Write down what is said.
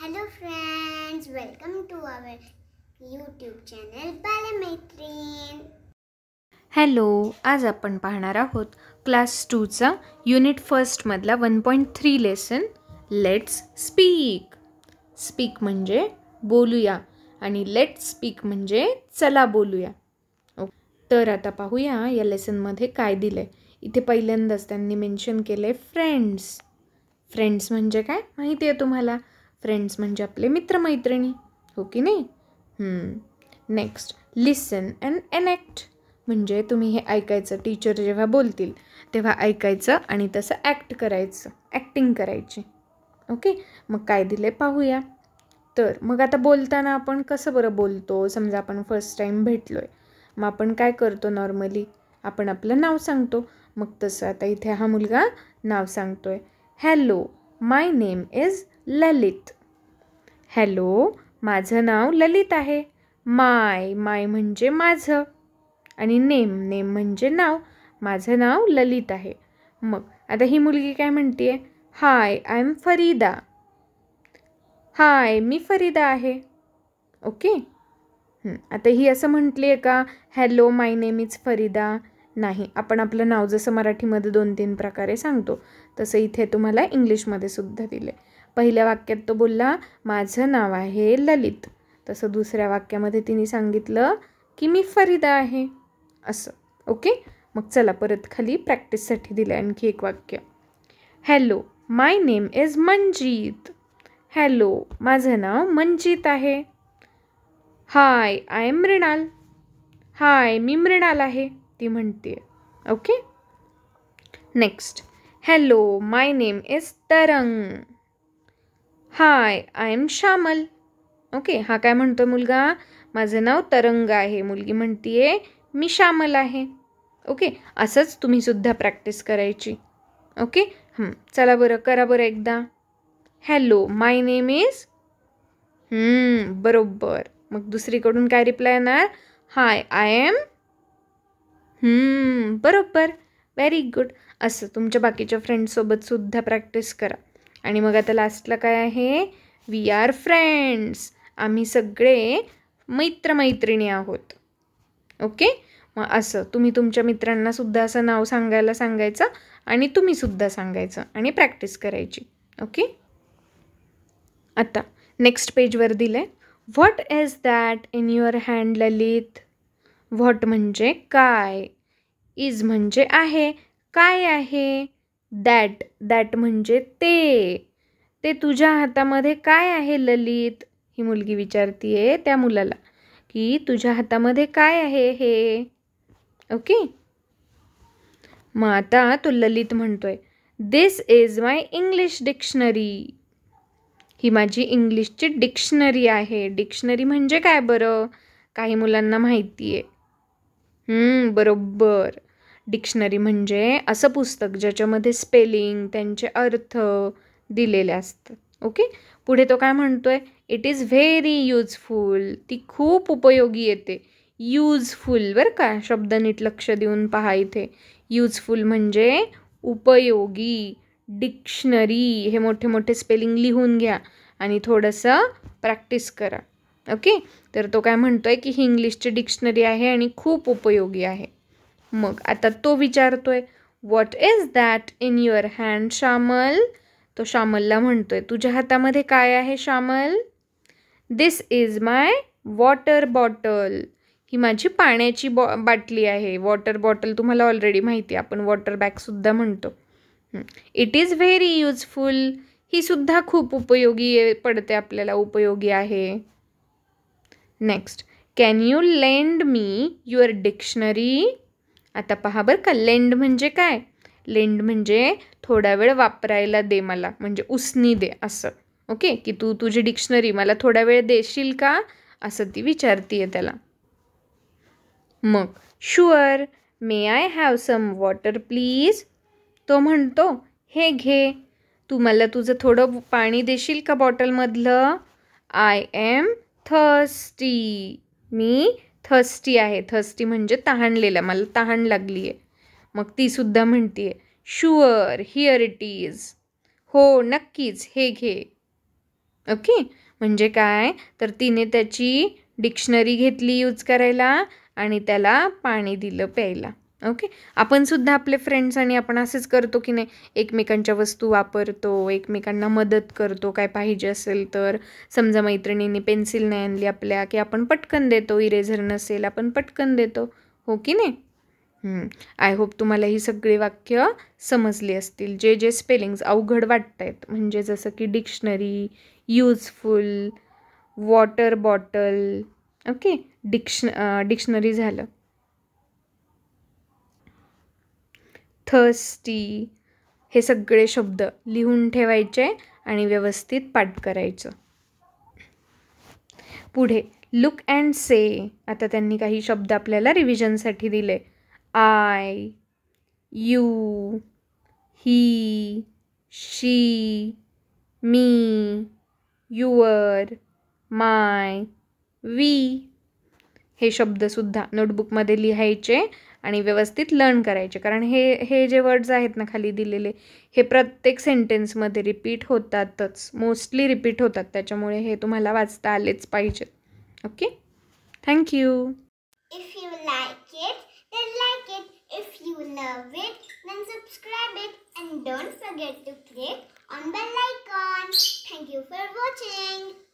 hello friends welcome to our YouTube channel Balmaitrin hello आज आपण पाहणार आहोत क्लास टूचा युनिट फर्स्टमधला one point three lesson let's speak speak म्हणजे बोलूया आणि लेट्स स्पीक म्हणजे चला बोलूया ओके तर आता पाहूया या लेसनमध्ये काय दिलं आहे इथे पहिल्यांदाच त्यांनी मेन्शन केलं आहे फ्रेंड्स फ्रेंड्स म्हणजे काय माहिती आहे तुम्हाला फ्रेंड्स म्हणजे आपले मित्रमैत्रिणी हो की नाही नेक्स्ट लिसन अँड एनॅक्ट म्हणजे तुम्ही हे ऐकायचं टीचर जेव्हा बोलतील तेव्हा ऐकायचं आणि तसं ॲक्ट करायचं ॲक्टिंग करायची ओके मग काय दिले पाहूया तर मग आता बोलताना आपण कसं बरं बोलतो समजा आपण फर्स्ट टाईम भेटलो आहे मग आपण काय करतो नॉर्मली आपण आपलं नाव सांगतो मग तसं आता इथे हा मुलगा नाव सांगतो आहे hello my name is Lalit hello माझं नाव ललित आहे माय माय म्हणजे माझं आणि नेम नेम म्हणजे नाव माझं नाव ललित आहे मग आता ही मुलगी काय म्हणते आहे hi I am Farida hi मी फरीदा आहे ओके आता ही असं म्हटली आहे का hello my name is Farida नाही आपण आपलं नाव जसं मराठीमध्ये दोन तीन प्रकारे सांगतो तसं इथे तुम्हाला इंग्लिशमध्ये सुद्धा दिले पहिल्या वाक्यात तो बोलला माझं नाव आहे ललित तसं दुसऱ्या वाक्यामध्ये तिने सांगितलं की मी फरीदा आहे असं ओके मग चला परत खाली प्रॅक्टिससाठी दिलं आणखी एक वाक्य hello my name is Manjeet hello माझं नाव मनजीत आहे hi I am Mrinal hi मी मृणाल आहे ती म्हणते okay next hello my name is Tarang hi I am Shyamal okay हा काय म्हणतो मुलगा माझं नाव तरंग आहे मुलगी म्हणतीये मी श्यामल आहे ओके असंच तुम्ही सुद्धा प्रॅक्टिस करायची ओके चला बरं करा बरं एकदा हॅलो माय नेम इज बरोबर मग दुसरीकडून काय रिप्लाय येणार हाय आय एम बरोबर व्हेरी गुड असं तुमच्या बाकीच्या सुद्धा प्रॅक्टिस करा आणि मग आता लास्टला काय आहे वी आर फ्रेंड्स आम्ही सगळे मैत्रमैत्रिणी आहोत ओके मग असं तुम्ही तुमच्या मित्रांनासुद्धा असं नाव सांगायला सांगायचं आणि तुम्हीसुद्धा सांगायचं आणि प्रॅक्टिस करायची ओके आता नेक्स्ट पेजवर दिलं आहे what is that in your hand Lalit what म्हणजे काय इज म्हणजे आहे काय आहे दॅट दॅट म्हणजे ते ते तुझ्या हातामध्ये काय आहे ललित ही मुलगी विचारतीये त्या मुलाला की तुझ्या हातामध्ये काय आहे हे ओके मग आता तो ललित म्हणतोय this is my English dictionary ही माझी इंग्लिशची डिक्शनरी आहे डिक्शनरी म्हणजे काय बरं काही मुलांना माहिती आहे बरोबर डिक्शनरी म्हणजे असं पुस्तक ज्याच्यामध्ये स्पेलिंग त्यांचे अर्थ दिलेले असतात ओके पुढे तो काय म्हणतो आहे इट इज व्हेरी यूजफुल ती खूप उपयोगी येते यूजफुल बरं का शब्द नीट लक्ष देऊन पहा इथे यूजफुल म्हणजे उपयोगी डिक्शनरी हे मोठे मोठे स्पेलिंग लिहून घ्या आणि थोडंसं प्रॅक्टिस करा ओके तर तो काय म्हणतो आहे की ही इंग्लिशची डिक्शनरी आहे आणि खूप उपयोगी आहे मग आता तो विचारतोय what is that in your hand Shyamal तो श्यामलला म्हणतोय तुझ्या हातामध्ये काय आहे Shyamal this is my water bottle ही माझी पाण्याची बॉ बाटली आहे वॉटर बॉटल तुम्हाला ऑलरेडी माहिती आहे आपण वॉटर बॅगसुद्धा म्हणतो इट इज व्हेरी यूजफुल ही सुद्धा खूप उपयोगी पडते आपल्याला उपयोगी आहे next can you lend me your dictionary आता पहा बरं का लेंड म्हणजे काय लेंड म्हणजे थोडा वेळ वापरायला दे मला म्हणजे उसनी दे असं ओके की तू तुझी डिक्शनरी मला थोडा वेळ देशील का असं ती विचारते त्याला मग sure may I have some water please तो म्हणतो हे घे तू मला तुझं थोडं पाणी देशील का बॉटलमधलं आय एम थर्स्टी मी थर्स्टी आहे थर्स्टी म्हणजे तहानलेलं मला तहान लागली आहे मग तीसुद्धा म्हणते आहे शुअर हिअर इट इज हो नक्कीच हे घे ओके म्हणजे काय तर तिने त्याची डिक्शनरी घेतली यूज करायला आणि त्याला पाणी दिलं प्यायला ओके आपण सुद्धा आपले फ्रेंड्स आणि आपण असेच करतो की नाही एकमेकांच्या वस्तू वापरतो एकमेकांना मदत करतो काय पाहिजे असेल तर समजा मैत्रिणींनी पेन्सिल नाही आणली आपल्या की आपण पटकन देतो इरेझर नसेल आपण पटकन देतो हो की नाही आय होप तुम्हाला ही सगळी वाक्य समजली असतील जे जे स्पेलिंग्स अवघड वाटत आहेत म्हणजे जसं की dictionary useful water bottle okay diction dictionary झालं थर्स्टी हे सगळे शब्द लिहून ठेवायचे आणि व्यवस्थित पाठ करायचं पुढे लुक अँड से आता त्यांनी काही शब्द आपल्याला रिव्हिजनसाठी दिले I you he she me your my we हे शब्दसुद्धा नोटबुकमध्ये लिहायचे आणि व्यवस्थित लर्न करायचे कारण हे हे जे वर्ड्स आहेत ना खाली दिलेले हे प्रत्येक सेंटेन्समध्ये रिपीट होतातच मोस्टली रिपीट होतात त्याच्यामुळे हे तुम्हाला वाचता आलेच पाहिजेत okay thank you if you like it then it if you love it then it don't forget to click on thank you for watching